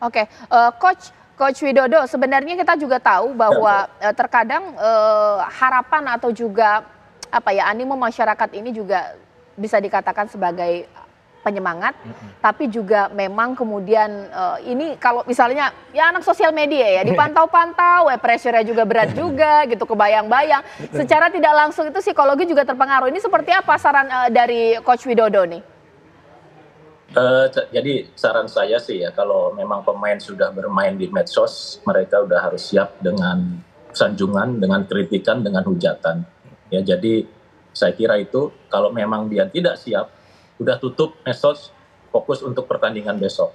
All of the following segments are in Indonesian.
Oke, okay. uh, eh, coach Coach Widodo, sebenarnya kita juga tahu bahwa uh, terkadang uh, harapan atau juga apa ya animo masyarakat ini juga bisa dikatakan sebagai penyemangat, mm -hmm. tapi juga memang kemudian uh, ini kalau misalnya ya anak sosial media ya dipantau-pantau, eh, pressure-nya juga berat juga gitu, kebayang-bayang. Secara tidak langsung itu psikologi juga terpengaruh. Ini seperti apa saran uh, dari Coach Widodo nih? Uh, jadi saran saya sih ya kalau memang pemain sudah bermain di medsos, mereka sudah harus siap dengan sanjungan, dengan kritikan, dengan hujatan. Ya jadi saya kira itu kalau memang dia tidak siap, sudah tutup medsos, fokus untuk pertandingan besok.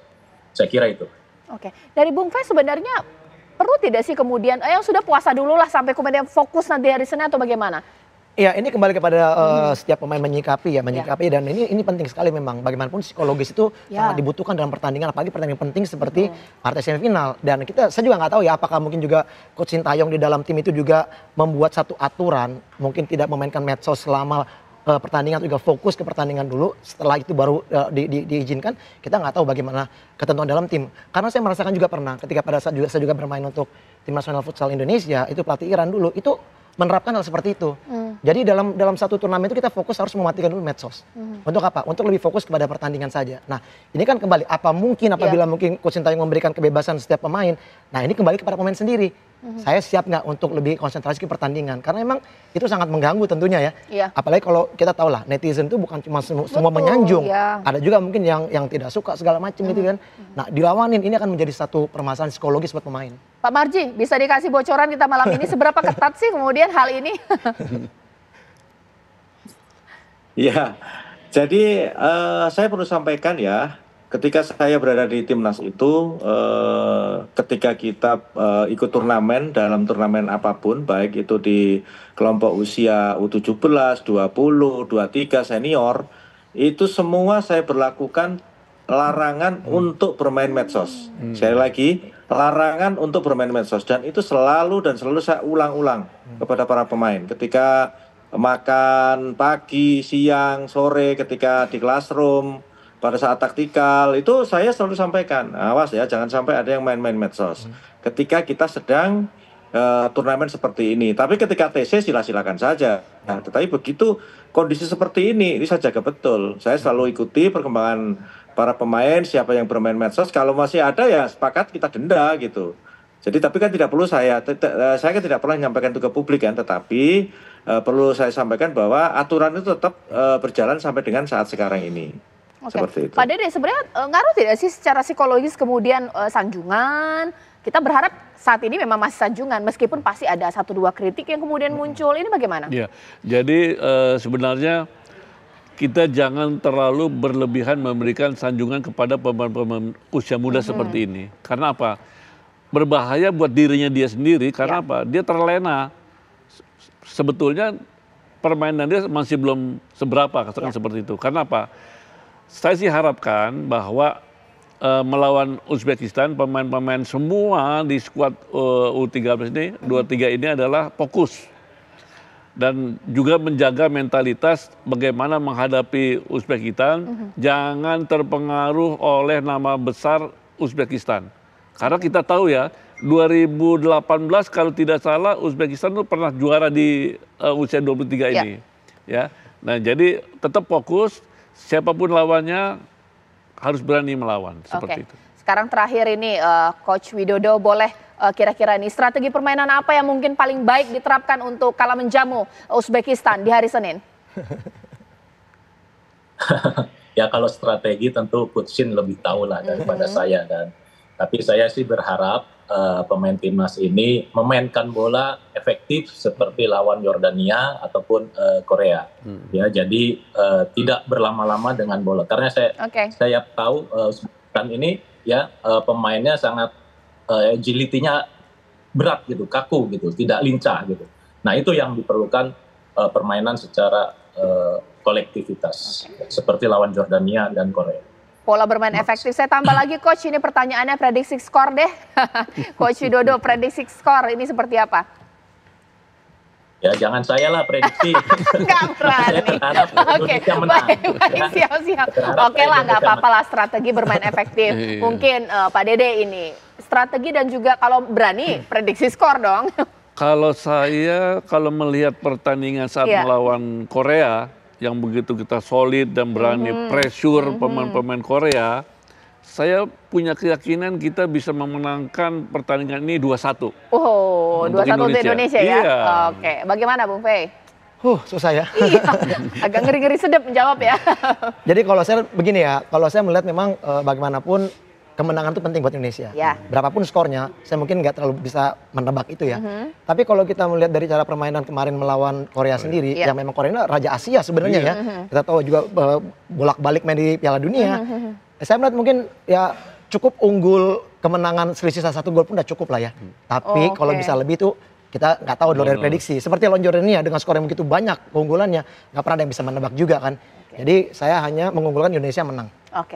Saya kira itu. Oke, dari Bung Fe sebenarnya perlu tidak sih kemudian, eh, yang sudah puasa dulu lah sampai kemudian fokus nanti hari Senin atau bagaimana? Ya ini kembali kepada uh, setiap pemain menyikapi ya menyikapi ya. dan ini ini penting sekali memang bagaimanapun psikologis itu ya. sangat dibutuhkan dalam pertandingan apalagi pertandingan penting seperti hmm. partai semifinal dan kita saya juga nggak tahu ya apakah mungkin juga coach Sintayong di dalam tim itu juga membuat satu aturan mungkin tidak memainkan medsos selama uh, pertandingan juga fokus ke pertandingan dulu setelah itu baru uh, di, di, diizinkan kita nggak tahu bagaimana ketentuan dalam tim karena saya merasakan juga pernah ketika pada saat juga saya juga bermain untuk tim nasional futsal Indonesia itu pelatih Iran dulu itu menerapkan hal seperti itu hmm. Jadi dalam dalam satu turnamen itu kita fokus harus mematikan dulu medsos. Mm. Untuk apa? Untuk lebih fokus kepada pertandingan saja. Nah, ini kan kembali apa mungkin iya. apabila yeah. mungkin coach Sintayong memberikan kebebasan setiap pemain. Nah, ini kembali kepada pemain sendiri. mm Saya siap nggak untuk lebih konsentrasi ke pertandingan karena memang itu sangat mengganggu tentunya ya. Yeah. Apalagi kalau kita tahu lah netizen itu bukan cuma semu- Betul, semua menyanjung, yeah. ada juga mungkin yang yang tidak suka segala macam mm gitu mhm. kan. Nah dilawanin ini akan menjadi satu permasalahan psikologis buat pemain. Pak Marji bisa dikasih bocoran kita malam ini seberapa ketat sih kemudian hal ini? Ya, jadi uh, saya perlu sampaikan ya, ketika saya berada di timnas itu, uh, ketika kita uh, ikut turnamen dalam turnamen apapun, baik itu di kelompok usia U17, 20, 23 senior, itu semua saya berlakukan larangan hmm. untuk bermain medsos. Hmm. Sekali lagi, larangan untuk bermain medsos dan itu selalu dan selalu saya ulang-ulang hmm. kepada para pemain ketika makan pagi, siang, sore ketika di classroom pada saat taktikal itu saya selalu sampaikan awas ya jangan sampai ada yang main-main medsos hmm. ketika kita sedang uh, turnamen seperti ini tapi ketika TC sila silakan saja nah, tetapi begitu kondisi seperti ini ini saja jaga betul saya selalu hmm. ikuti perkembangan para pemain siapa yang bermain medsos kalau masih ada ya sepakat kita denda gitu jadi tapi kan tidak perlu saya eh, saya kan tidak pernah menyampaikan itu ke publik kan tetapi uh, perlu saya sampaikan bahwa aturan itu tetap uh, berjalan sampai dengan saat sekarang ini. Okay. Seperti itu. Pak Dede, sebenarnya uh, ngaruh tidak sih secara psikologis kemudian uh, sanjungan? Kita berharap saat ini memang masih sanjungan, meskipun pasti ada satu dua kritik yang kemudian muncul. Ini bagaimana? Ya, jadi uh, sebenarnya kita jangan terlalu berlebihan memberikan sanjungan kepada pemain-pemain usia muda hmm. seperti ini. Karena apa? Berbahaya buat dirinya dia sendiri. Karena ya. apa? Dia terlena sebetulnya permainan dia masih belum seberapa katakan ya. seperti itu. Karena apa? Saya sih harapkan bahwa e, melawan Uzbekistan pemain-pemain semua di skuad e, eh, U13 ini, hmm. dua -hmm. 23 ini adalah fokus dan juga menjaga mentalitas bagaimana menghadapi Uzbekistan, mm -hmm. jangan terpengaruh oleh nama besar Uzbekistan. Karena kita tahu ya, 2018 kalau tidak salah Uzbekistan tuh pernah juara di uh, usia 23 ini. Ya. ya. Nah, jadi tetap fokus siapapun lawannya harus berani melawan seperti okay. itu. Sekarang terakhir ini uh, coach Widodo boleh eh, kira-kira uh, ini strategi permainan apa yang mungkin paling baik diterapkan untuk kala menjamu Uzbekistan di hari Senin? ya kalau strategi tentu Putin lebih tahu lah daripada mm -hmm. saya dan tapi saya sih berharap uh, pemain timnas ini memainkan bola efektif seperti lawan Yordania ataupun uh, Korea. Hmm. Ya, jadi uh, tidak berlama-lama dengan bola. Karena saya okay. saya tahu uh, ini ya uh, pemainnya sangat uh, agility-nya berat gitu, kaku gitu, tidak lincah gitu. Nah, itu yang diperlukan uh, permainan secara uh, kolektivitas okay. seperti lawan Jordania dan Korea. Pola bermain efektif. Saya tambah lagi coach ini pertanyaannya prediksi skor deh. coach Widodo prediksi skor ini seperti apa? Ya jangan saya lah prediksi. Enggak berani. Oke, okay. baik, baik, siap, siap. Oke okay lah, nggak apa-apa lah strategi bermain efektif. Iya. Mungkin uh, Pak Dede ini strategi dan juga kalau berani hmm. prediksi skor dong. kalau saya kalau melihat pertandingan saat yeah. melawan Korea, yang begitu kita solid dan berani mm -hmm. pressure mm-hmm. pemain-pemain Korea, saya punya keyakinan kita bisa memenangkan pertandingan ini 2-1. Oh, 2-1 untuk Indonesia, Indonesia ya? Iya. Oke, okay. bagaimana Bung Fei? Huh, susah ya. Iya, agak ngeri-ngeri sedap menjawab ya. Jadi kalau saya begini ya, kalau saya melihat memang eh, bagaimanapun kemenangan itu penting buat Indonesia. Ya. Berapapun skornya, saya mungkin nggak terlalu bisa menebak itu ya. Uh-huh. Tapi kalau kita melihat dari cara permainan kemarin melawan Korea sendiri, uh-huh. yang memang Korea ini raja Asia sebenarnya uh-huh. ya. Mm-hmm. Kita tahu juga uh, bolak-balik main di Piala Dunia. Uh-huh. Saya melihat mungkin ya cukup unggul kemenangan selisih salah satu gol pun udah cukup lah ya. Uh-huh. Tapi oh, okay. kalau bisa lebih itu kita nggak tahu dari prediksi. Seperti ini ya dengan skor yang begitu banyak keunggulannya, nggak pernah ada yang bisa menebak juga kan. Okay. Jadi saya hanya mengunggulkan Indonesia menang. Oke. Okay.